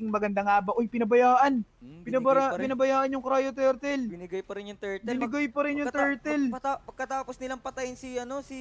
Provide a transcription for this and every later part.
naging maganda nga ba? Uy, pinabayaan. Hmm, Pinabara, pinabayaan yung Cryo Turtle. Binigay pa rin yung Turtle. Binigay pa rin yung Turtle. Pagkata- pagkatapos nilang patayin si, ano, si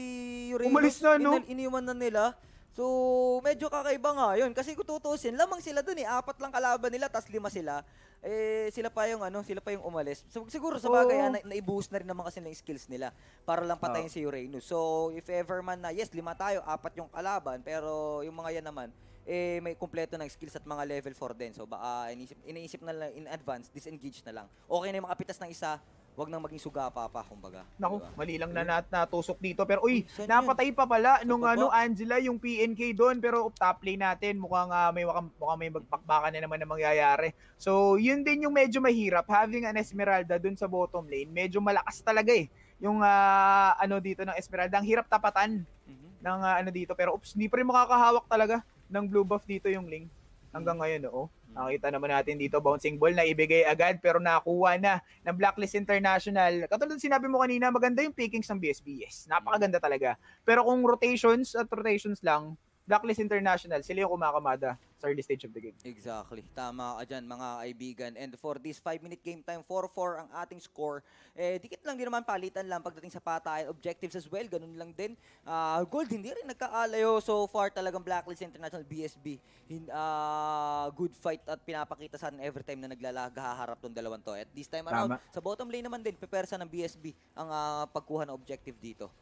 Uranus. Umalis na, no? iniwan na nila. So, medyo kakaiba nga yun. Kasi kung tutusin, lamang sila dun eh. Apat lang kalaban nila, tas lima sila. Eh, sila pa yung ano, sila pa yung umalis. So, siguro sa bagay, oh. na, naibuhos na rin naman kasi nila yung skills nila para lang patayin oh. si Uranus. So, if ever man na, yes, lima tayo, apat yung kalaban. Pero yung mga yan naman, eh, may kumpleto ng skills at mga level 4 din. So, baka inisip, iniisip na lang in advance, disengage na lang. Okay na yung makapitas ng isa, wag nang maging suga pa pa kumbaga. Naku, diba? mali lang na nat natusok dito pero uy, Saan napatay yan? pa pala nung ano Angela yung PNK doon pero top lane natin mukhang uh, may mukhang may magpakbakan na naman na mangyayari. So, yun din yung medyo mahirap having an Esmeralda doon sa bottom lane. Medyo malakas talaga eh yung uh, ano dito ng Esmeralda. Ang hirap tapatan mm-hmm. ng uh, ano dito pero oops, hindi pa rin makakahawak talaga ng blue buff dito yung link. Hanggang hmm. ngayon, oo. Hmm. Nakita naman natin dito, bouncing ball na ibigay agad pero nakuha na ng Blacklist International. Katulad sinabi mo kanina, maganda yung pickings ng BSB. Yes, napakaganda talaga. Pero kung rotations at rotations lang, Blacklist International, sila yung kumakamada sa early stage of the game. Exactly. Tama ka dyan, mga kaibigan. And for this 5-minute game time, 4-4 ang ating score. Eh, dikit lang din naman, palitan lang pagdating sa patayan. Objectives as well, ganun lang din. Uh, gold, hindi rin nagkaalayo so far talagang Blacklist International BSB. In, uh, ah, good fight at pinapakita sa every time na naglalagaharap tong dalawang to. At this time around, Tama. sa bottom lane naman din, pepersa ng BSB ang uh, pagkuha ng objective dito.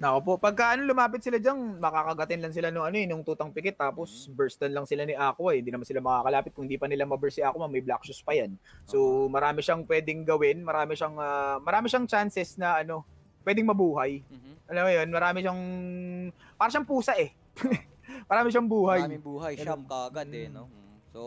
Nako po, pagka ano, lumapit sila diyan, makakagatin lang sila nung ano eh, nung tutang pikit tapos mm-hmm. burstan lang sila ni Aqua eh. Hindi naman sila makakalapit kung hindi pa nila ma-burst si Aqua, may black shoes pa yan. So, uh-huh. marami siyang pwedeng gawin, marami siyang uh, marami siyang chances na ano, pwedeng mabuhay. Mm-hmm. Alam mo 'yun, marami siyang para siyang pusa eh. marami siyang buhay. Maraming buhay, siyam kagad mm-hmm. eh, mm. no. Mm. So,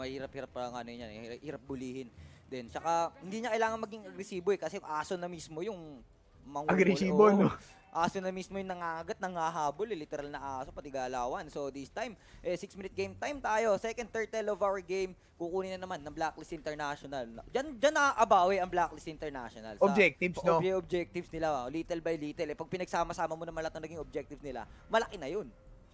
mahirap-hirap pa nga ano niya, eh, hirap bulihin. Then, saka hindi niya kailangan maging agresibo eh kasi aso na mismo yung manguhuli. Agresibo, no? Aso na mismo yung nangangagat, nangahabol, eh, literal na aso, pati galawan. So this time, 6 eh, minute game time tayo. Second turtle of our game, kukunin na naman ng Blacklist International. Diyan, diyan nakakabawi ang Blacklist International. Sa objectives, no? Ob objectives nila, little by little. Eh, pag pinagsama-sama mo naman lahat ng naging objective nila, malaki na yun.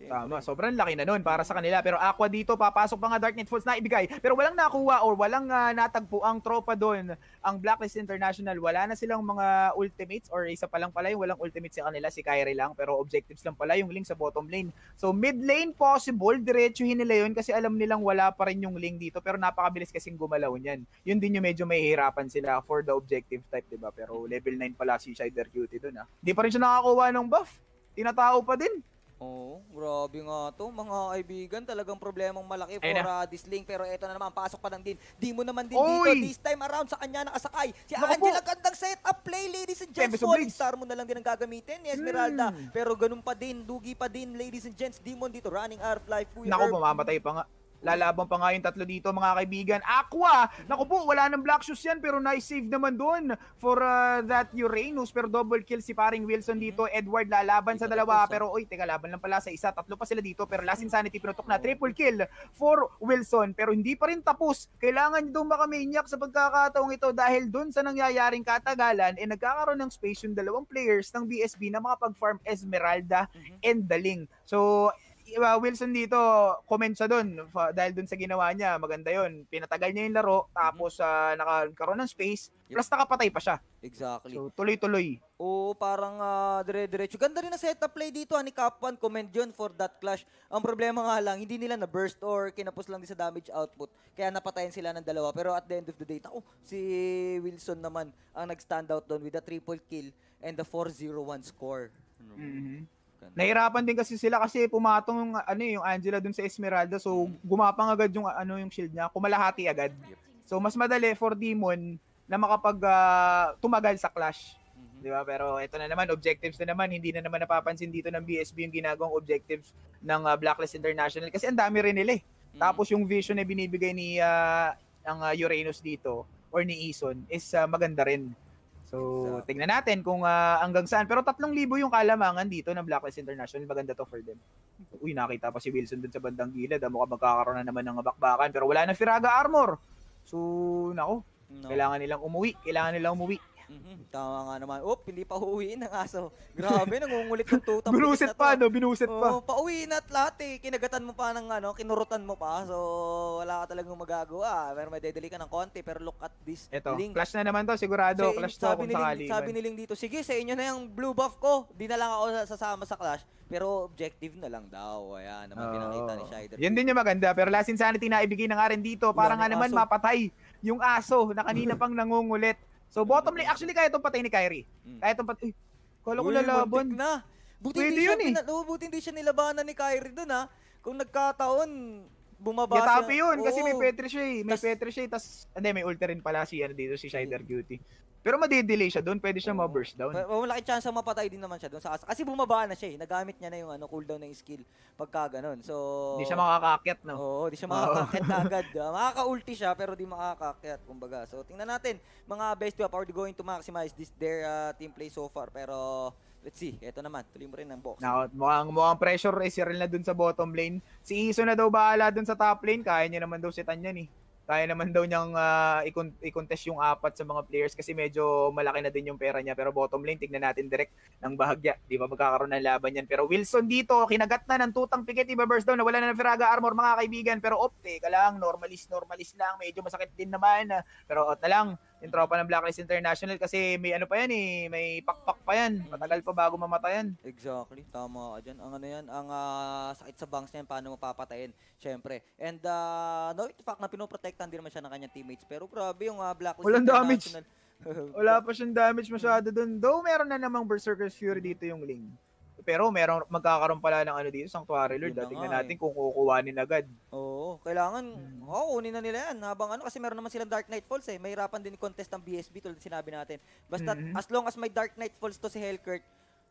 Tama, sobrang laki na nun para sa kanila. Pero Aqua dito, papasok pa nga Dark Knight Falls na ibigay. Pero walang nakuha or walang uh, ah, natagpo ang tropa doon. Ang Blacklist International, wala na silang mga ultimates or isa pa lang pala yung walang ultimates sa kanila, si Kyrie lang. Pero objectives lang pala yung link sa bottom lane. So mid lane possible, diretsuhin nila yun kasi alam nilang wala pa rin yung link dito. Pero napakabilis kasing gumalaw niyan. Yun din yung medyo mahihirapan sila for the objective type, di ba? Pero level 9 pala si Shider Cutie doon ah. Hindi pa rin siya nakakuha ng buff. Tinatao pa din. Oo, oh, grabe nga to. Mga kaibigan, talagang problemang malaki Ayun for uh, this link. Pero eto na naman, pasok pa ng din. Di mo naman din Oy! dito. This time around, sa kanya nakasakay. Si Naku po. Angela, gandang setup play, ladies and gents. Tempest Falling star mo na lang din ang gagamitin ni Esmeralda. Hmm. Pero ganun pa din, dugi pa din, ladies and gents. Demon dito, running R, Life. Nako, Naku, mamamatay pa nga. Lalaban pa nga yung tatlo dito mga kaibigan. Aqua, naku po, wala ng black shoes yan pero nice save naman doon for uh, that Uranus. Pero double kill si paring Wilson mm-hmm. dito. Edward lalaban sa dalawa pero oy, teka laban lang pala sa isa. Tatlo pa sila dito pero last insanity pinutok na. Triple kill for Wilson pero hindi pa rin tapos. Kailangan nyo makamaniac sa pagkakataong ito dahil doon sa nangyayaring katagalan eh nagkakaroon ng space yung dalawang players ng BSB na makapag-farm Esmeralda mm-hmm. and Daling. So, uh, Wilson dito, comment sa doon dahil doon sa ginawa niya, maganda 'yon. Pinatagal niya yung laro mm-hmm. tapos uh, ah, nakakaroon ng space yep. plus nakapatay pa siya. Exactly. So tuloy-tuloy. Oo, parang uh, dire-diretso. Ganda rin na setup play dito ha, ni Kapwan. Comment yun for that clash. Ang problema nga lang, hindi nila na-burst or kinapos lang din sa damage output. Kaya napatayin sila ng dalawa. Pero at the end of the day, ako, si Wilson naman ang nag-stand out doon with a triple kill and a 4-0-1 score. Mm-hmm. Nahirapan din kasi sila kasi pumatong yung ano eh, yung Angela dun sa Esmeralda so mm. gumapang agad yung ano yung shield niya, kumalahati agad. So mas madali for Demon na makapag uh, tumagal sa clash. Mm-hmm. 'Di ba? Pero ito na naman objectives na naman, hindi na naman napapansin dito ng BSB yung ginagawang objectives ng uh, Blacklist International kasi ang dami rin nila eh. Mm-hmm. Tapos yung vision na binibigay ni uh, ng uh, Uranus dito or ni Ison is uh, maganda rin. So, tingnan natin kung uh, hanggang saan. Pero 3,000 yung kalamangan dito ng Blacklist International. Maganda to for them. Uy, nakita pa si Wilson dun sa bandang gilid. Ah, mukhang magkakaroon na naman ng bakbakan. Pero wala na Firaga Armor. So, nako. No. Kailangan nilang umuwi. Kailangan nilang umuwi. Mm-hmm. Tama nga naman. Oh, pili pa uuwiin ng aso. Grabe, nangungulit ng tuta. binuset pa, no? Binuset pa. Oh, pauwi na at lahat eh. Kinagatan mo pa ng ano, kinurutan mo pa. So, wala ka talagang magagawa. Pero may dedeli ka ng konti. Pero look at this Ito, link. Flash na naman to, sigurado. clash flash to kung sakali. Sabi ni Link dito, sige, sa inyo na yung blue buff ko. Di na lang ako sasama sa clash. Pero objective na lang daw. Ayan, naman oh. pinakita ni Shider. Yan din yung maganda. Pero last insanity na ibigay ng nga dito. Para nga naman mapatay yung aso na kanina pang nangungulit. So bottom lane, actually kaya itong patay ni Kyrie. Hmm. Kaya itong patay, uy, kala ko lalaban. Uy, na. Buti Pwede hindi yun siya, eh. Pina, oh, buti hindi siya nilabanan ni Kyrie doon ha. Ah. Kung nagkataon, bumaba Getape siya. yun, kasi may Petri siya eh. May Tas- Petri siya eh, tas, hindi, may ulti rin pala si, ano dito, si Shider Cutie. Mm. Pero madidelay siya doon, pwede siya ma-burst down. Well, malaki chance na mapatay din naman siya doon sa asa. Kasi bumaba na siya eh. Nagamit niya na yung ano, cooldown ng skill pagka ganun. So, hindi siya makakaakyat, no? Oo, hindi siya makakaakyat na agad. makaka-ulti siya, pero di makakaakyat, kumbaga. So, tingnan natin, mga best of up, are going to maximize this their uh, ah, team play so far. Pero, Let's see. Ito naman, tuloy mo rin ang box. Now, mukhang, mukhang pressure eh. racer na doon sa bottom lane. Si Iso na daw bahala doon sa top lane. Kaya niya naman daw si Tanyan eh kaya naman daw niyang uh, i-contest yung apat sa mga players kasi medyo malaki na din yung pera niya. Pero bottom lane, tignan natin direct ng bahagya. Di ba magkakaroon ng laban yan? Pero Wilson dito, kinagat na ng tutang pikit. Iba burst down, nawala na ng Firaga armor mga kaibigan. Pero opte, ka lang, normalis, normalis lang. Medyo masakit din naman. Pero out na lang yung tropa ng Blacklist International kasi may ano pa yan eh, may pakpak pa yan. Matagal pa bago mamatay yan. Exactly, tama ka dyan. Ang ano yan, ang uh, sakit sa bangs niya, paano mapapatayin, syempre. And uh, no, it's fact na pinoprotektan din naman siya ng kanyang teammates. Pero grabe yung uh, Blacklist Walang International. Damage. Wala pa siyang damage masyado dun. Though meron na namang Berserker's Fury dito yung Ling. Pero meron magkakaroon pala ng ano dito, sanctuary lord. Dating na natin eh. kung kukuhanin agad. Oo, kailangan hmm. oh, kunin na nila yan habang ano kasi meron naman silang Dark Knight Falls eh. may Mahirapan din i-contest ng BSB tulad ng sinabi natin. Basta mm-hmm. as long as may Dark Knight Falls to si Hellcurt,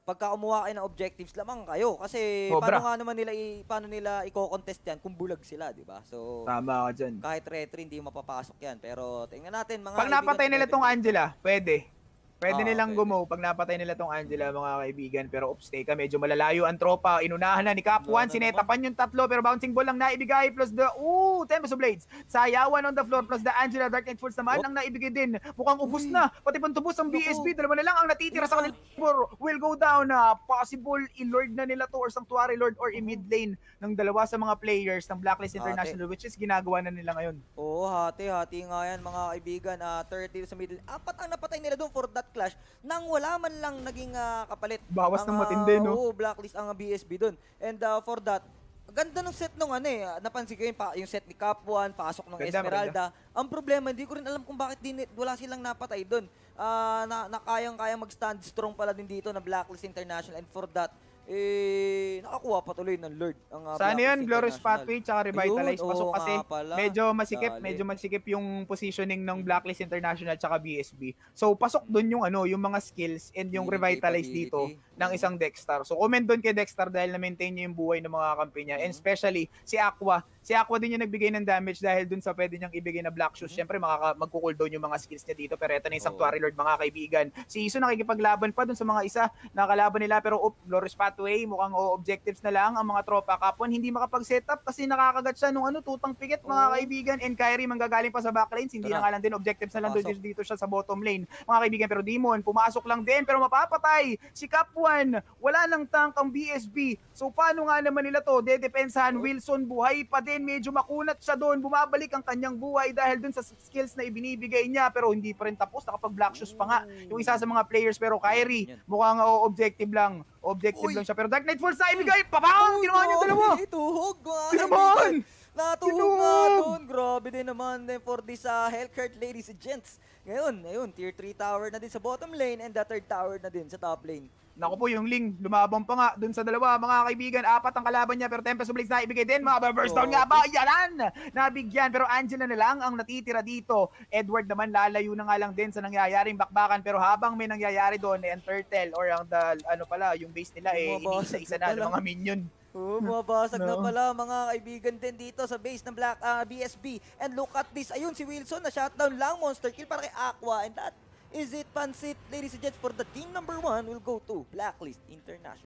pagka umuha kayo ng objectives lamang kayo kasi Cobra. paano nga naman nila i, paano nila i-contest yan kung bulag sila, 'di ba? So Tama ka diyan. Kahit retry hindi mapapasok yan, pero tingnan natin mga Pag napatay nila tong Angela, pwede. Pwede ah, nilang gumo pag napatay nila tong Angela mga kaibigan pero upstay ka medyo malalayo ang tropa inunahan na ni Cap 1 sinetapan yung tatlo pero bouncing ball lang naibigay plus the ooh Tempest of Blades sayawan on the floor plus the Angela Dark Knight Falls naman oh. ang naibigay din mukhang ubos hmm. na pati pantubos ang BSB dalawa na lang ang natitira sa kanila will go down na uh, possible i-lord na nila to or sanctuary lord or i-mid lane ng dalawa sa mga players ng Blacklist International hati. which is ginagawa na nila ngayon oo oh, hati hati nga yan mga kaibigan uh, ah, 30 sa middle apat ang napatay nila doon for that backlash nang wala man lang naging uh, kapalit. Bawas ang, ng matindi, uh, no? Oo, blacklist ang BSB doon. And uh, for that, ganda ng set nung ano eh. Napansin ko yung, pa, yung set ni Capuan, pasok ng ganda, Esmeralda. Ganda. Ang problema, hindi ko rin alam kung bakit din, wala silang napatay doon. Uh, na, na kayang-kayang mag-stand strong pala din dito na Blacklist International. And for that, eh, nakakuha tuloy ng Lord. Ang, uh, ah, Saan yan? Glorious Pathway tsaka Revitalize. Ayun, Pasok kasi medyo masikip, Dali. medyo masikip yung positioning ng Blacklist International tsaka BSB. So, pasok doon yung ano, yung mga skills and yung Revitalize dito ng isang Dexter. So, comment doon kay Dexter dahil na-maintain niya yung buhay ng mga kampi niya. And mm-hmm. especially, si Aqua. Si Aqua din yung nagbigay ng damage dahil doon sa pwede niyang ibigay na Black Shoes. Mm-hmm. Siyempre, makaka- magkukuldown yung mga skills niya dito. Pero eto na yung Sanctuary Lord, mga kaibigan. Si Iso nakikipaglaban pa doon sa mga isa. Nakalaban nila pero, oh, Glorious Pathway pathway, mukhang o objectives na lang ang mga tropa. Kapon hindi makapag-set up kasi nakakagat siya nung ano, tutang pikit mga oh. kaibigan. And Kyrie manggagaling pa sa backlanes, hindi Tara. na nga lang din objectives na lang doon dito, dito siya sa bottom lane. Mga kaibigan, pero Demon, pumasok lang din, pero mapapatay. Si Kapwan, wala nang tank ang BSB. So paano nga naman nila to? Dedepensahan, oh. Wilson buhay pa din, medyo makunat siya doon. Bumabalik ang kanyang buhay dahil doon sa skills na ibinibigay niya, pero hindi pa rin tapos. Nakapag-black shoes pa nga. Mm. Yung isa sa mga players, pero Kyrie, mukhang o objective lang Objective Uy. lang siya. Pero Dark Knight Falls na hmm. ibigay! Pabaw! Ginawa niya dalawa! Tuhog! Ginawan! Natuhog nga doon! Grabe din naman din for this uh, ah, Hellcurt ladies and gents. Ngayon, ayun, tier 3 tower na din sa bottom lane and the third tower na din sa top lane. Nako po, yung Ling, lumabang pa nga dun sa dalawa, mga kaibigan. Apat ang kalaban niya, pero Tempest Oblix na ibigay din. Mga burst down nga ba? Yalan! Nabigyan, pero Angela na lang ang natitira dito. Edward naman lalayo na nga lang din sa nangyayaring bakbakan. Pero habang may nangyayari doon, eh, turtle or ang the, ano pala, yung base nila, eh, isa-isa na ng mga minion. Oh, mabasag no. na pala mga kaibigan din dito sa base ng Black uh, ah, BSB. And look at this. Ayun, si Wilson na shutdown lang. Monster kill para kay Aqua. And that is it, Pansit. Ladies and gents, for the team number one will go to Blacklist International.